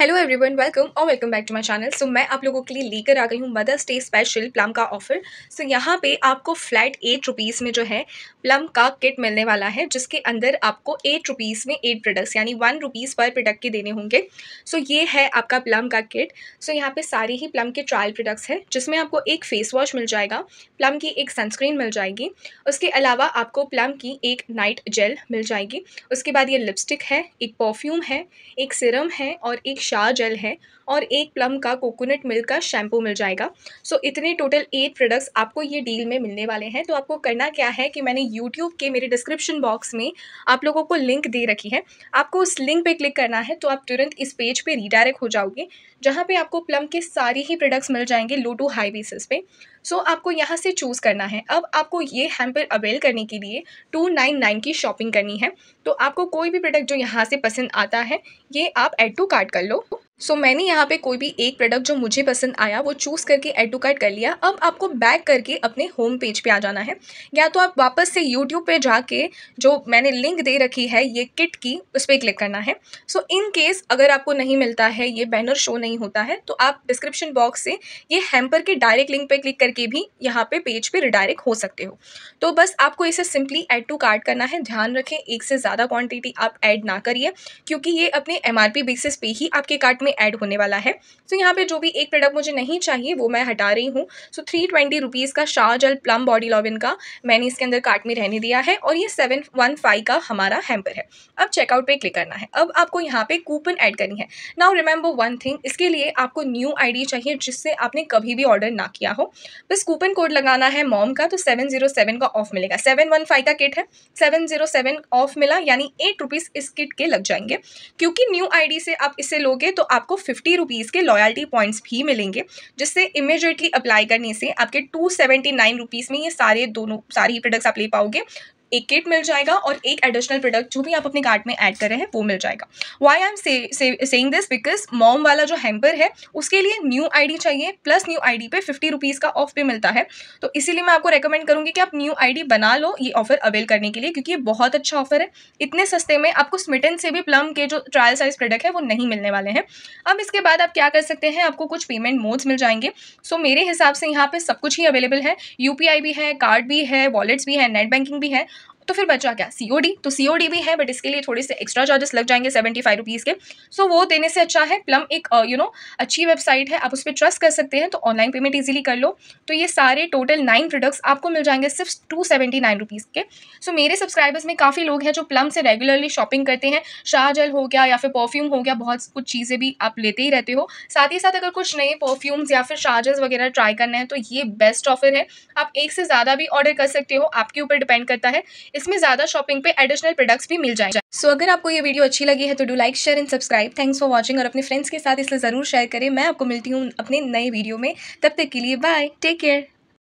hello everyone welcome और welcome back to my channel so मैं आप लोगों के लिए लेकर आ गई हूँ मदर्स डे स्पेशल प्लम का ऑफर सो so, यहाँ पे आपको फ्लैट एट रुपीज़ में जो है प्लम का किट मिलने वाला है जिसके अंदर आपको एट रुपीज़ में एट प्रोडक्ट्स यानी वन रुपीज़ पर प्रोडक्ट के देने होंगे सो so, ये है आपका प्लम का किट सो so, यहाँ पर सारे ही प्लम के ट्रायल प्रोडक्ट्स हैं जिसमें आपको एक फेस वॉश मिल जाएगा प्लम की एक सनस्क्रीन मिल जाएगी उसके अलावा आपको प्लम की एक नाइट जेल मिल जाएगी उसके बाद ये लिपस्टिक है एक परफ्यूम है एक सिरम है और एक शाह जेल है और एक प्लम का कोकोनट मिल्क का शैम्पू मिल जाएगा सो so, इतने टोटल एट प्रोडक्ट्स आपको ये डील में मिलने वाले हैं तो आपको करना क्या है कि मैंने यूट्यूब के मेरे डिस्क्रिप्शन बॉक्स में आप लोगों को लिंक दे रखी है आपको उस लिंक पे क्लिक करना है तो आप तुरंत इस पेज पे रिडायरेक्ट हो जाओगे जहाँ पे आपको प्लम के सारे ही प्रोडक्ट्स मिल जाएंगे लो टू हाई बेसिस पे सो so, आपको यहाँ से चूज़ करना है अब आपको ये हैम्पर अवेल करने के लिए टू नाइन नाइन की शॉपिंग करनी है तो आपको कोई भी प्रोडक्ट जो यहाँ से पसंद आता है ये आप एड टू कार्ट कर लो सो so, मैंने यहाँ पे कोई भी एक प्रोडक्ट जो मुझे पसंद आया वो चूज़ करके एड टू कार्ट कर लिया अब आपको बैक करके अपने होम पेज पे आ जाना है या तो आप वापस से यूट्यूब पे जाके जो मैंने लिंक दे रखी है ये किट की उस पर क्लिक करना है सो इन केस अगर आपको नहीं मिलता है ये बैनर शो नहीं होता है तो आप डिस्क्रिप्शन बॉक्स से ये हैम्पर के डायरेक्ट लिंक पर क्लिक करके भी यहाँ पर पे पेज पर पे रिडायरेक्ट हो सकते हो तो बस आपको इसे सिंपली एड टू कार्ट करना है ध्यान रखें एक से ज़्यादा क्वान्टिटी आप ऐड ना करिए क्योंकि ये अपने एम बेसिस पर ही आपके कार्ट में में ऐड होने वाला है सो so, यहाँ पे जो भी एक प्रोडक्ट मुझे नहीं चाहिए वो मैं हटा रही हूँ सो थ्री ट्वेंटी रुपीज़ का शाह जल प्लम बॉडी लॉबिन का मैंने इसके अंदर कार्ट में रहने दिया है और ये सेवन वन फाइव का हमारा हैम्पर है अब चेकआउट पर क्लिक करना है अब आपको यहाँ पर कूपन ऐड करनी है नाउ रिमेंबर वन थिंग इसके लिए आपको न्यू आई चाहिए जिससे आपने कभी भी ऑर्डर ना किया हो बस कूपन कोड लगाना है मॉम का तो सेवन जीरो सेवन का ऑफ मिलेगा सेवन वन फाइव का किट है सेवन जीरो सेवन ऑफ मिला यानी एट रुपीज़ इस किट के लग जाएंगे क्योंकि न्यू आईडी से आप इसे लोगे तो आप आपको फिफ्टी रुपीज़ के लॉयल्टी पॉइंट्स भी मिलेंगे जिससे इमिजिएटली अप्लाई करने से आपके टू सेवेंटी नाइन रुपीज़ में ये सारे दोनों ही प्रोडक्ट्स आप ले पाओगे एक किट मिल जाएगा और एक एडिशनल प्रोडक्ट जो भी आप अपने कार्ट में ऐड कर रहे हैं वो मिल जाएगा why I am saying this because mom वाला जो हैम्पर है उसके लिए न्यू आईडी चाहिए प्लस न्यू आईडी पे फिफ्टी रुपीज़ का ऑफ भी मिलता है तो इसीलिए मैं आपको रेकमेंड करूँगी कि आप न्यू आईडी बना लो ये ऑफर अवेल करने के लिए क्योंकि ये बहुत अच्छा ऑफर है इतने सस्ते में आपको स्मिटन से भी प्लम के जो ट्रायल साइज प्रोडक्ट है वो नहीं मिलने वाले हैं अब इसके बाद आप क्या कर सकते हैं आपको कुछ पेमेंट मोड्स मिल जाएंगे सो मेरे हिसाब से यहाँ पर सब कुछ ही अवेलेबल है यू भी है कार्ड भी है वॉलेट्स भी है नेट बैंकिंग भी है तो फिर बचा क्या सीओडी तो सीओडी भी है बट इसके लिए थोड़े से एक्स्ट्रा चार्जेस लग जाएंगे सेवेंटी फाइव रुपीज़ के सो so, वो देने से अच्छा है प्लम एक you uh, know you know, अच्छी वेबसाइट है आप उस पर ट्रस्ट कर सकते हैं तो ऑनलाइन पेमेंट ईजिली कर लो तो ये सारे टोटल नाइन प्रोडक्ट्स आपको मिल जाएंगे सिर्फ टू सेवेंटी नाइन रुपीज़ के सो so, मेरे सब्सक्राइबर्स में काफ़ी लोग हैं जो प्लम से रेगुलरली शॉपिंग करते हैं शाहजल हो गया या फिर परफ्यूम हो गया बहुत कुछ चीज़ें भी आप लेते ही रहते हो साथ ही साथ अगर कुछ नए परफ्यूम्स या फिर शाहजल्स वगैरह ट्राई करना है तो ये बेस्ट ऑफर है आप एक से ज़्यादा भी ऑर्डर कर सकते हो आपके ऊपर डिपेंड करता है इसमें ज़्यादा शॉपिंग पे एडिशनल प्रोडक्ट्स भी मिल जाएंगे सो so, अगर आपको ये वीडियो अच्छी लगी है तो do like share and subscribe thanks for watching और अपने फ्रेंड्स के साथ इसलिए ज़रूर शेयर करें मैं आपको मिलती हूँ अपने नए वीडियो में तब तक के लिए बाय टेक केयर